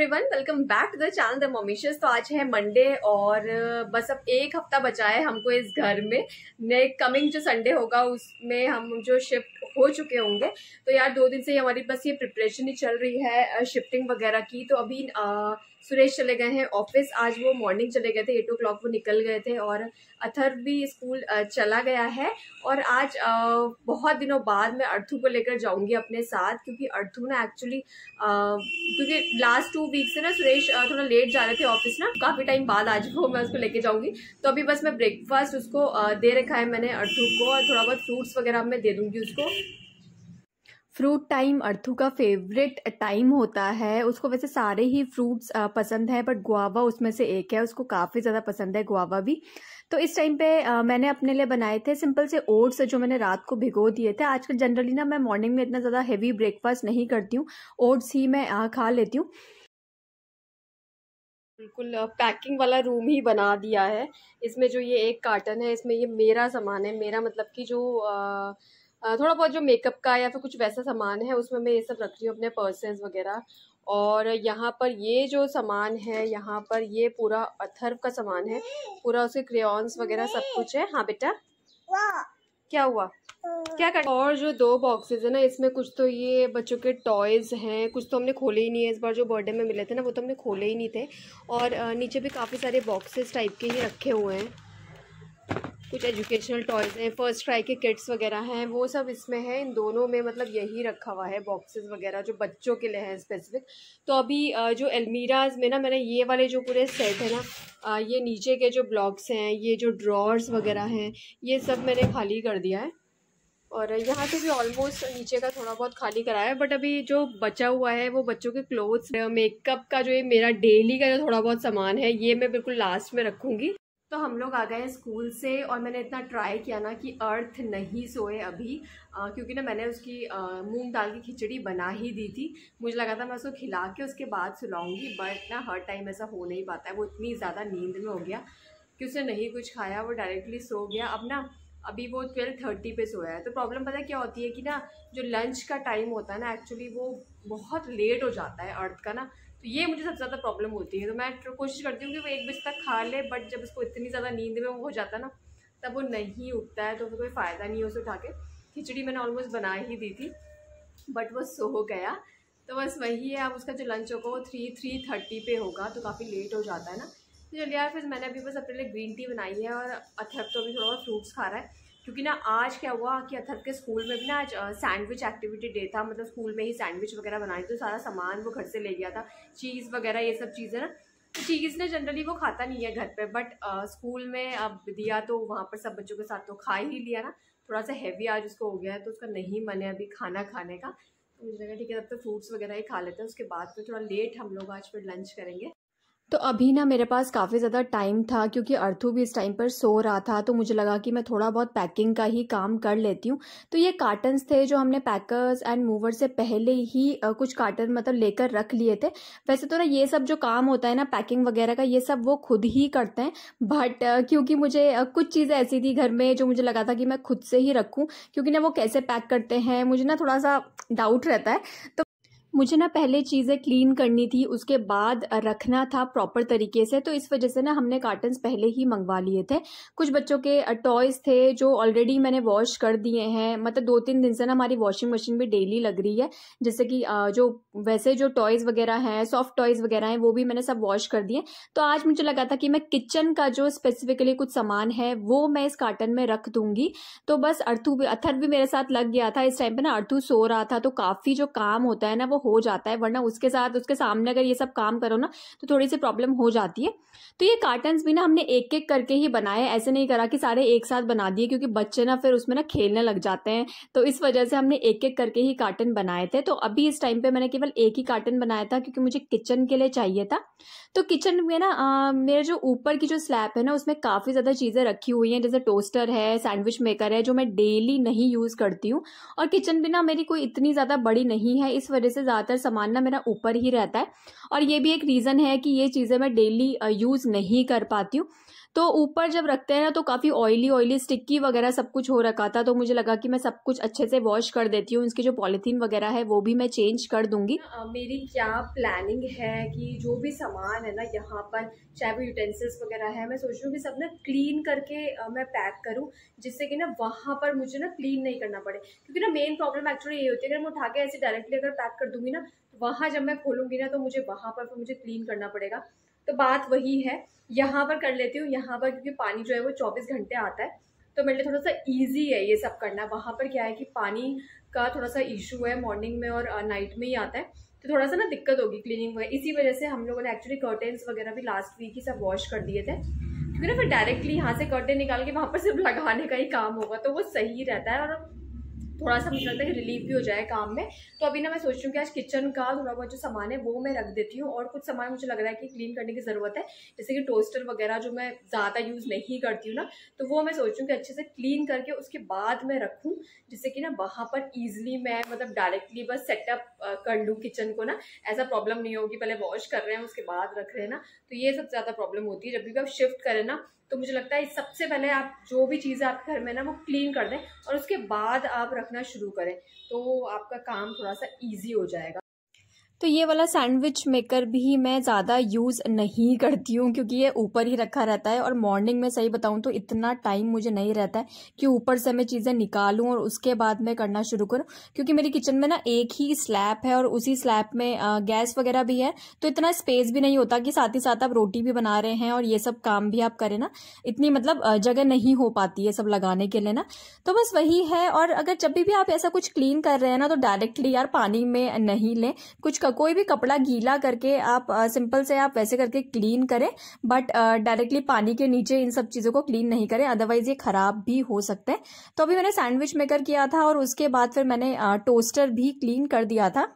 everyone welcome back to the channel the मोमिशियस तो आज है मंडे और बस अब एक हफ्ता बचा है हमको इस घर में नए कमिंग जो संडे होगा उसमें हम जो शिफ्ट हो चुके होंगे तो यार दो दिन से ही हमारी बस ये प्रिपरेशन ही चल रही है शिफ्टिंग वगैरह की तो अभी आ, सुरेश चले गए हैं ऑफिस आज वो मॉर्निंग चले गए थे एट ओ क्लॉक वो निकल गए थे और अथर भी स्कूल चला गया है और आज बहुत दिनों बाद मैं अर्थू को लेकर जाऊंगी अपने साथ क्योंकि अर्थू ना एक्चुअली क्योंकि लास्ट टू वीक से ना सुरेश थोड़ा लेट जा रहे थे ऑफिस ना काफ़ी टाइम बाद आज वो मैं उसको लेके जाऊंगी तो अभी बस मैं ब्रेकफास्ट उसको दे रखा है मैंने अर्थू को और थोड़ा बहुत फ्रूट्स वगैरह मैं दे दूंगी उसको फ्रूट टाइम अर्थू का फेवरेट टाइम होता है उसको वैसे सारे ही फ्रूट्स पसंद है बट गुआवा उसमें से एक है उसको काफ़ी ज़्यादा पसंद है गुआवा भी तो इस टाइम पे मैंने अपने लिए बनाए थे सिंपल से ओट्स जो मैंने रात को भिगो दिए थे आजकल जनरली ना मैं मॉर्निंग में इतना ज़्यादा हैवी ब्रेकफास्ट नहीं करती हूँ ओट्स ही मैं खा लेती हूँ बिल्कुल पैकिंग वाला रूम ही बना दिया है इसमें जो ये एक कार्टन है इसमें ये मेरा सामान है मेरा मतलब कि जो आ, थोड़ा बहुत जो मेकअप का या फिर कुछ वैसा सामान है उसमें मैं ये सब रख रही हूँ अपने पर्सेज वगैरह और यहाँ पर ये जो सामान है यहाँ पर ये पूरा अथर्व का सामान है पूरा उसके क्रेन्स वगैरह सब कुछ है हाँ बेटा क्या हुआ क्या कर और जो दो बॉक्सेस है ना इसमें कुछ तो ये बच्चों के टॉयज़ हैं कुछ तो हमने खोले ही नहीं है इस बार जो बर्थडे में मिले थे ना वो तो हमने खोले ही नहीं थे और नीचे भी काफ़ी सारे बॉक्सेस टाइप के ही रखे हुए हैं कुछ एजुकेशनल टॉयज़ हैं फ़र्स्ट ट्राई के किट्स वगैरह हैं वो सब इसमें हैं इन दोनों में मतलब यही रखा हुआ है बॉक्सेस वगैरह जो बच्चों के लिए हैं स्पेसिफिक तो अभी जो अलमीराज में ना मैंने ये वाले जो पूरे सेट है ना ये नीचे के जो ब्लॉक्स हैं ये जो ड्रॉर्स वगैरह हैं ये सब मैंने खाली कर दिया है और यहाँ से भी ऑलमोस्ट नीचे का थोड़ा बहुत खाली कराया है बट अभी जो बचा हुआ है वो बच्चों के क्लोथ्स मेकअप का जो ये मेरा डेली का जो थोड़ा बहुत सामान है ये मैं बिल्कुल लास्ट में रखूँगी तो हम लोग आ गए स्कूल से और मैंने इतना ट्राई किया ना कि अर्थ नहीं सोए अभी आ, क्योंकि ना मैंने उसकी मूंग दाल की खिचड़ी बना ही दी थी मुझे लगा था मैं उसको खिला के उसके बाद सुलाऊंगी बट ना हर टाइम ऐसा हो नहीं पाता है वो इतनी ज़्यादा नींद में हो गया कि उसने नहीं कुछ खाया वो डायरेक्टली सो गया अब ना अभी वो ट्वेल्व थर्टी पे सोया है तो प्रॉब्लम पता क्या होती है कि ना जो लंच का टाइम होता है ना एक्चुअली वो बहुत लेट हो जाता है अर्थ का ना तो ये मुझे सबसे ज़्यादा प्रॉब्लम होती है तो मैं तो कोशिश करती हूँ कि वो एक बजे तक खा ले बट जब उसको इतनी ज़्यादा नींद में हो जाता ना तब वो नहीं उठता है तो फिर कोई फ़ायदा नहीं है उसे उठा के खिचड़ी मैंने ऑलमोस्ट बना ही दी थी बट वो सो गया तो बस वही है अब उसका जो लंच होगा वो थ्री थ्री थर्टी पे होगा तो काफ़ी लेट हो जाता है ना तो चलिए यार फिर मैंने अभी बस अपने लिए ग्रीन टी बनाई है और अथक तो अभी थोड़ा बहुत फ्रूट्स खा रहा है क्योंकि ना आज क्या हुआ कि अथर के स्कूल में भी ना आज सैंडविच एक्टिविटी डे था मतलब स्कूल में ही सैंडविच वगैरह बनाई तो सारा सामान वो घर से ले गया था चीज़ वगैरह ये सब चीज़ें ना तो चीज़ ना जनरली वो खाता नहीं है घर पे बट स्कूल में अब दिया तो वहाँ पर सब बच्चों के साथ तो खा ही लिया ना थोड़ा सा हैवी आज उसको हो गया है तो उसका नहीं मन है अभी खाना खाने का तो मुझे लगा ठीक है तब तो फ्रूट्स वगैरह ही खा लेते हैं उसके बाद फिर तो थोड़ा लेट हम लोग आज फिर लंच करेंगे तो अभी ना मेरे पास काफ़ी ज़्यादा टाइम था क्योंकि अर्थू भी इस टाइम पर सो रहा था तो मुझे लगा कि मैं थोड़ा बहुत पैकिंग का ही काम कर लेती हूँ तो ये कार्टन्स थे जो हमने पैकर्स एंड मूवर से पहले ही कुछ कार्टन मतलब लेकर रख लिए थे वैसे तो ना ये सब जो काम होता है ना पैकिंग वगैरह का ये सब वो खुद ही करते हैं बट क्योंकि मुझे कुछ चीज़ें ऐसी थी घर में जो मुझे लगा था कि मैं खुद से ही रखूँ क्योंकि ना वो कैसे पैक करते हैं मुझे ना थोड़ा सा डाउट रहता है तो मुझे ना पहले चीज़ें क्लीन करनी थी उसके बाद रखना था प्रॉपर तरीके से तो इस वजह से ना हमने कार्टन्स पहले ही मंगवा लिए थे कुछ बच्चों के टॉयज़ थे जो ऑलरेडी मैंने वॉश कर दिए हैं मतलब दो तीन दिन से ना हमारी वॉशिंग मशीन भी डेली लग रही है जैसे कि जो वैसे जो टॉयज़ वगैरह हैं सॉफ्ट टॉयज़ वगैरह हैं वो भी मैंने सब वॉश कर दिए तो आज मुझे लगा था कि मैं किचन का जो स्पेसिफिकली कुछ सामान है वो मैं इस कार्टन में रख दूंगी तो बस अर्थू भी अथर भी मेरे साथ लग गया था इस टाइम पर ना अर्थू सो रहा था तो काफ़ी जो काम होता है ना वो हो जाता है वरना उसके साथ उसके सामने अगर ये सब काम करो ना तो थोड़ी सी प्रॉब्लम हो जाती है तो ये कार्टन्स भी ना हमने एक एक करके ही बनाए ऐसे नहीं करा कि सारे एक साथ बना दिए क्योंकि बच्चे ना फिर उसमें ना खेलने लग जाते हैं तो इस वजह से हमने एक एक करके ही कार्टन बनाए थे तो अभी इस टाइम पे मैंने केवल एक ही कार्टन बनाया था क्योंकि मुझे किचन के लिए चाहिए था तो किचन में ना मेरे जो ऊपर की जो स्लैब है ना उसमें काफ़ी ज़्यादा चीज़ें रखी हुई हैं जैसे टोस्टर है सैंडविच मेकर है जो मैं डेली नहीं यूज़ करती हूँ और किचन भी ना मेरी कोई इतनी ज़्यादा बड़ी नहीं है इस वजह से ज़्यादातर सामान ना मेरा ऊपर ही रहता है और ये भी एक रीज़न है कि ये चीज़ें मैं डेली यूज़ नहीं कर पाती हूँ तो ऊपर जब रखते हैं ना तो काफ़ी ऑयली ऑयली स्टिक्की वगैरह सब कुछ हो रखा था तो मुझे लगा कि मैं सब कुछ अच्छे से वॉश कर देती हूँ इसकी जो पॉलीथीन वगैरह है वो भी मैं चेंज कर दूंगी मेरी क्या प्लानिंग है कि जो भी सामान है ना यहाँ पर चाहे वो यूटेंसिल्स वगैरह है मैं सोच रही हूँ कि सब ना क्लीन करके मैं पैक करूँ जिससे कि ना वहाँ पर मुझे ना क्लीन नहीं करना पड़े क्योंकि ना मेन प्रॉब्लम एक्चुअली ये होती है अगर मैं उठा के ऐसे डायरेक्टली अगर पैक कर दूंगी ना तो वहाँ जब मैं खोलूंगी ना तो मुझे वहाँ पर फिर मुझे क्लीन करना पड़ेगा तो बात वही है यहाँ पर कर लेती हूँ यहाँ पर क्योंकि पानी जो है वो चौबीस घंटे आता है तो मेरे लिए थोड़ा सा ईजी है ये सब करना वहाँ पर क्या है कि पानी का थोड़ा सा इशू है मॉर्निंग में और नाइट में ही आता है तो थोड़ा सा ना दिक्कत होगी क्लीनिंग वगैरह इसी वजह से हम लोगों ने एक्चुअली कर्टेन्स वगैरह भी लास्ट वीक ही सब वॉश कर दिए थे क्योंकि ना फिर डायरेक्टली यहाँ से कर्टेन निकाल के वहाँ पर सिर्फ लगाने का ही काम होगा तो वो सही रहता है और थोड़ा सा मुझे लगता है कि रिलीफ भी हो जाए काम में तो अभी ना मैं सोच रही हूँ कि आज किचन का थोड़ा बहुत जो सामान है वो मैं रख देती हूँ और कुछ सामान मुझे लग रहा है कि क्लीन करने की ज़रूरत है जैसे कि टोस्टर वगैरह जो मैं ज़्यादा यूज़ नहीं करती हूँ ना तो वो मैं सोच रही हूँ कि अच्छे से क्लीन करके उसके बाद मैं रखूँ जिससे कि ना वहाँ पर ईजिली मैं मतलब डायरेक्टली बस सेटअप कर लूँ किचन को ना ऐसा प्रॉब्लम नहीं होगी पहले वॉश कर रहे हैं उसके बाद रख रहे हैं ना तो ये सबसे ज़्यादा प्रॉब्लम होती है जब भी आप शिफ्ट करें ना तो मुझे लगता है सबसे पहले आप जो भी चीज़ें आपके घर में ना वो क्लीन कर दें और उसके बाद आप रखना शुरू करें तो आपका काम थोड़ा सा ईजी हो जाएगा तो ये वाला सैंडविच मेकर भी मैं ज़्यादा यूज़ नहीं करती हूँ क्योंकि ये ऊपर ही रखा रहता है और मॉर्निंग में सही बताऊँ तो इतना टाइम मुझे नहीं रहता है कि ऊपर से मैं चीज़ें निकालूँ और उसके बाद मैं करना शुरू करूँ क्योंकि मेरी किचन में ना एक ही स्लैब है और उसी स्लैब में गैस वगैरह भी है तो इतना स्पेस भी नहीं होता कि साथ ही साथ आप रोटी भी बना रहे हैं और ये सब काम भी आप करें ना इतनी मतलब जगह नहीं हो पाती है सब लगाने के लिए ना तो बस वही है और अगर जब भी आप ऐसा कुछ क्लीन कर रहे हैं ना तो डायरेक्टली यार पानी में नहीं लें कुछ कोई भी कपड़ा गीला करके आप सिंपल से आप वैसे करके क्लीन करें बट डायरेक्टली पानी के नीचे इन सब चीज़ों को क्लीन नहीं करें अदरवाइज ये खराब भी हो सकते हैं तो अभी मैंने सैंडविच मेकर किया था और उसके बाद फिर मैंने टोस्टर भी क्लीन कर दिया था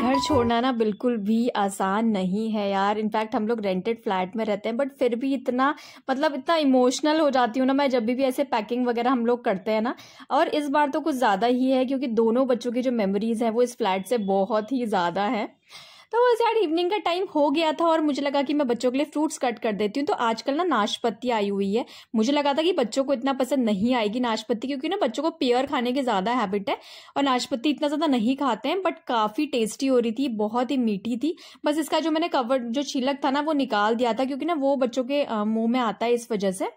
घर छोड़ना ना बिल्कुल भी आसान नहीं है यार इनफैक्ट हम लोग रेंटेड फ्लैट में रहते हैं बट फिर भी इतना मतलब इतना इमोशनल हो जाती हूँ ना मैं जब भी ऐसे पैकिंग वगैरह हम लोग करते हैं ना और इस बार तो कुछ ज़्यादा ही है क्योंकि दोनों बच्चों की जो मेमोरीज़ हैं वो इस फ्लैट से बहुत ही ज़्यादा है तो वो यार इवनिंग का टाइम हो गया था और मुझे लगा कि मैं बच्चों के लिए फ्रूट्स कट कर देती हूँ तो आजकल ना नाशपत्ती आई हुई है मुझे लगा था कि बच्चों को इतना पसंद नहीं आएगी नाशपत्ती क्योंकि ना बच्चों को पेयर खाने की ज़्यादा हैबिट है और नाशपत्ती इतना ज़्यादा नहीं खाते हैं बट काफ़ी टेस्टी हो रही थी बहुत ही मीठी थी बस इसका जो मैंने कवर जो छिलक था ना वो निकाल दिया था क्योंकि ना वो बच्चों के मुँह में आता है इस वजह से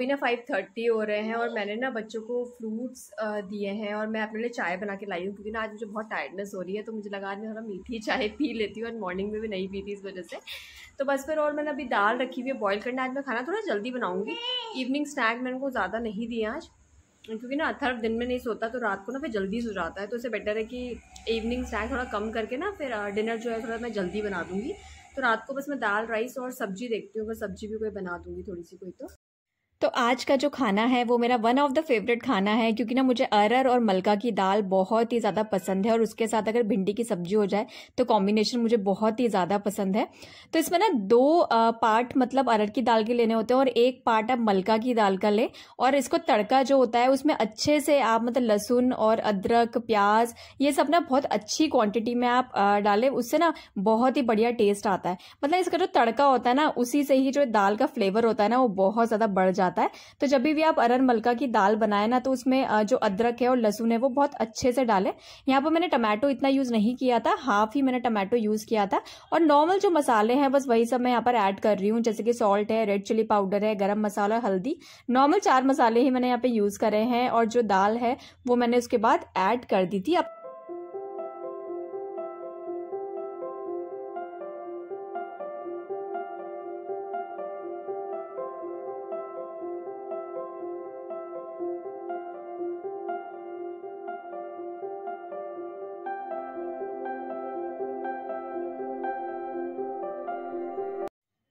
अभी ना फाइव थर्टी हो रहे हैं और मैंने ना बच्चों को फ्रूट्स दिए हैं और मैं अपने लिए चाय बना के लाई हूँ क्योंकि ना आज मुझे बहुत टायर्डनेस हो रही है तो मुझे लगा मैं थोड़ा मीठी चाय पी लेती हूँ और मॉर्निंग में भी नहीं पीती इस वजह से तो बस फिर और मैंने अभी दाल रखी हुई है बॉयल करना आज मैं खाना थोड़ा जल्दी बनाऊँगी इवनिंग स्नैक मैंने उनको ज़्यादा नहीं दिया आज क्योंकि ना अथर दिन में नहीं सोता तो रात को ना फिर जल्दी सो जाता है तो इसे बेटर है कि इवनिंग स्नैक थोड़ा कम करके ना फिर डिनर जो है थोड़ा मैं जल्दी बना दूँगी तो रात को बस मैं दाल राइस और सब्जी देखती हूँ अगर सब्जी भी कोई बना दूँगी थोड़ी सी कोई तो तो आज का जो खाना है वो मेरा वन ऑफ द फेवरेट खाना है क्योंकि ना मुझे अरहर और मलका की दाल बहुत ही ज़्यादा पसंद है और उसके साथ अगर भिंडी की सब्जी हो जाए तो कॉम्बिनेशन मुझे बहुत ही ज़्यादा पसंद है तो इसमें ना दो पार्ट मतलब अरहर की दाल के लेने होते हैं और एक पार्ट आप मलका की दाल का लें और इसको तड़का जो होता है उसमें अच्छे से आप मतलब लहसुन और अदरक प्याज ये सब ना बहुत अच्छी क्वांटिटी में आप डालें उससे ना बहुत ही बढ़िया टेस्ट आता है मतलब इसका जो तड़का होता है ना उसी से ही जो दाल का फ्लेवर होता है ना वो बहुत ज़्यादा बढ़ जाता है आता है तो जब भी आप अरन मलका की दाल बनाए ना तो उसमें जो अदरक है और लहसुन है वो बहुत अच्छे से डालें यहाँ पर मैंने टमाटो इतना यूज़ नहीं किया था हाफ ही मैंने टमाटो यूज़ किया था और नॉर्मल जो मसाले हैं बस वही सब मैं यहाँ पर ऐड कर रही हूँ जैसे कि सॉल्ट है रेड चिली पाउडर है गर्म मसाला हल्दी नॉर्मल चार मसाले ही मैंने यहाँ पे यूज़ करे हैं और जो दाल है वो मैंने उसके बाद एड कर दी थी अब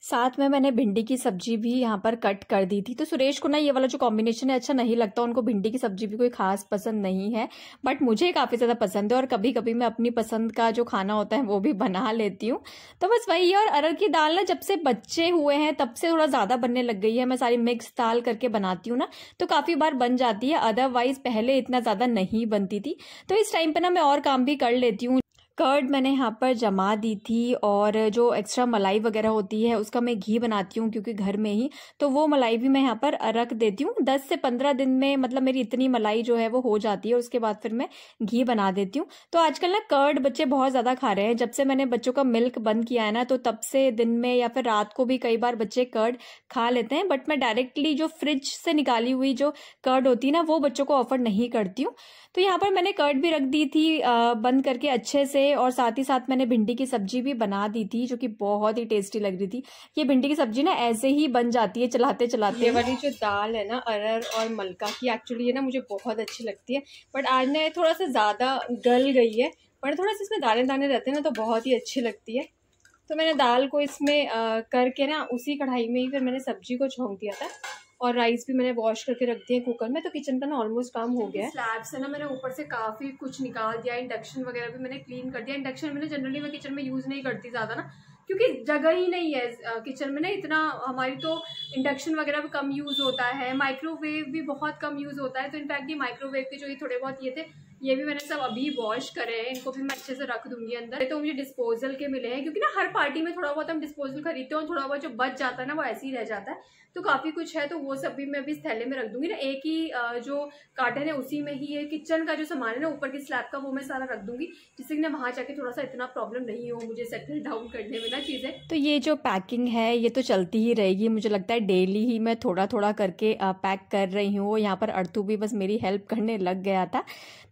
साथ में मैंने भिंडी की सब्जी भी यहाँ पर कट कर दी थी तो सुरेश को ना ये वाला जो कॉम्बिनेशन है अच्छा नहीं लगता उनको भिंडी की सब्जी भी कोई खास पसंद नहीं है बट मुझे काफ़ी ज़्यादा पसंद है और कभी कभी मैं अपनी पसंद का जो खाना होता है वो भी बना लेती हूँ तो बस वही और अरहर की दाल ना जब से बच्चे हुए हैं तब से थोड़ा ज़्यादा बनने लग गई है मैं सारी मिक्स दाल करके बनाती हूँ ना तो काफ़ी बार बन जाती है अदरवाइज पहले इतना ज़्यादा नहीं बनती थी तो इस टाइम पर ना मैं और काम भी कर लेती हूँ कर्ड मैंने यहाँ पर जमा दी थी और जो एक्स्ट्रा मलाई वगैरह होती है उसका मैं घी बनाती हूँ क्योंकि घर में ही तो वो मलाई भी मैं यहाँ पर रख देती हूँ दस से पंद्रह दिन में मतलब मेरी इतनी मलाई जो है वो हो जाती है उसके बाद फिर मैं घी बना देती हूँ तो आजकल ना कर्ड बच्चे बहुत ज़्यादा खा रहे हैं जब से मैंने बच्चों का मिल्क बंद किया है ना तो तब से दिन में या फिर रात को भी कई बार बच्चे कर्ड खा लेते हैं बट मैं डायरेक्टली जो फ्रिज से निकाली हुई जो कर्ड होती है ना वो बच्चों को ऑफर नहीं करती हूँ तो यहाँ पर मैंने कर्ट भी रख दी थी बंद करके अच्छे से और साथ ही साथ मैंने भिंडी की सब्जी भी बना दी थी जो कि बहुत ही टेस्टी लग रही थी ये भिंडी की सब्जी ना ऐसे ही बन जाती है चलाते चलाते वाली जो दाल है ना अरहर और मलका की एक्चुअली ये ना मुझे बहुत अच्छी लगती है बट आज ना थोड़ा सा ज़्यादा गल गई है पर थोड़ा सा इसमें दाने दाने रहते हैं ना तो बहुत ही अच्छी लगती है तो मैंने दाल को इसमें करके ना उसी कढ़ाई में ही फिर मैंने सब्जी को छोंक दिया था और राइस भी मैंने वॉश करके रख है कुकर में तो किचन का ना ऑलमोस्ट काम हो गया स्लैब से ना मैंने ऊपर से काफ़ी कुछ निकाल दिया इंडक्शन वगैरह भी मैंने क्लीन कर दिया इंडक्शन मैंने जनरली मैं किचन में यूज़ नहीं करती ज़्यादा ना क्योंकि जगह ही नहीं है किचन में ना इतना हमारी तो इंडक्शन वगैरह भी कम यूज़ होता है माइक्रोवेव भी बहुत कम यूज़ होता है तो इनफैक्ट ये माइक्रोवेव के जो ये थोड़े बहुत ये थे ये भी मैंने सब अभी वॉश करे हैं इनको भी मैं अच्छे से रख दूंगी अंदर तो मुझे डिस्पोजल के मिले हैं क्योंकि ना हर पार्टी में थोड़ा बहुत हम डिस्पोजल खरीदते हैं थोड़ा बहुत जो बच जाता है ना वो ऐसे ही रह जाता है तो काफ़ी कुछ है तो वो सब भी मैं अभी इस थैले में रख दूंगी ना एक ही जो कार्टन है उसी में ही है किचन का जो सामान है ना ऊपर की स्लैब का वो मैं सारा रख दूंगी जिससे कि ना वहाँ जाके थोड़ा सा इतना प्रॉब्लम नहीं हो मुझे सेटल डाउन करने में ना चीज़ें तो ये जो पैकिंग है ये तो चलती ही रहेगी मुझे लगता है डेली ही मैं थोड़ा थोड़ा करके पैक कर रही हूँ यहाँ पर अर्थू भी बस मेरी हेल्प करने लग गया था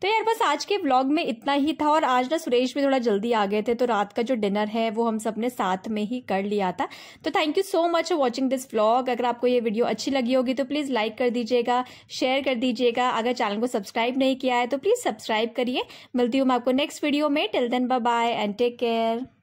तो यार बस आज के व्लॉग में इतना ही था और आज ना सुरेश भी थोड़ा जल्दी आ गए थे तो रात का जो डिनर है वो हम सब ने साथ में ही कर लिया था तो thank you so much for watching this vlog अगर आपको ये वीडियो अच्छी लगी होगी तो प्लीज़ लाइक कर दीजिएगा शेयर कर दीजिएगा अगर चैनल को सब्सक्राइब नहीं किया है तो प्लीज़ सब्सक्राइब करिए मिलती हूँ मैं आपको नेक्स्ट वीडियो में till then bye and take care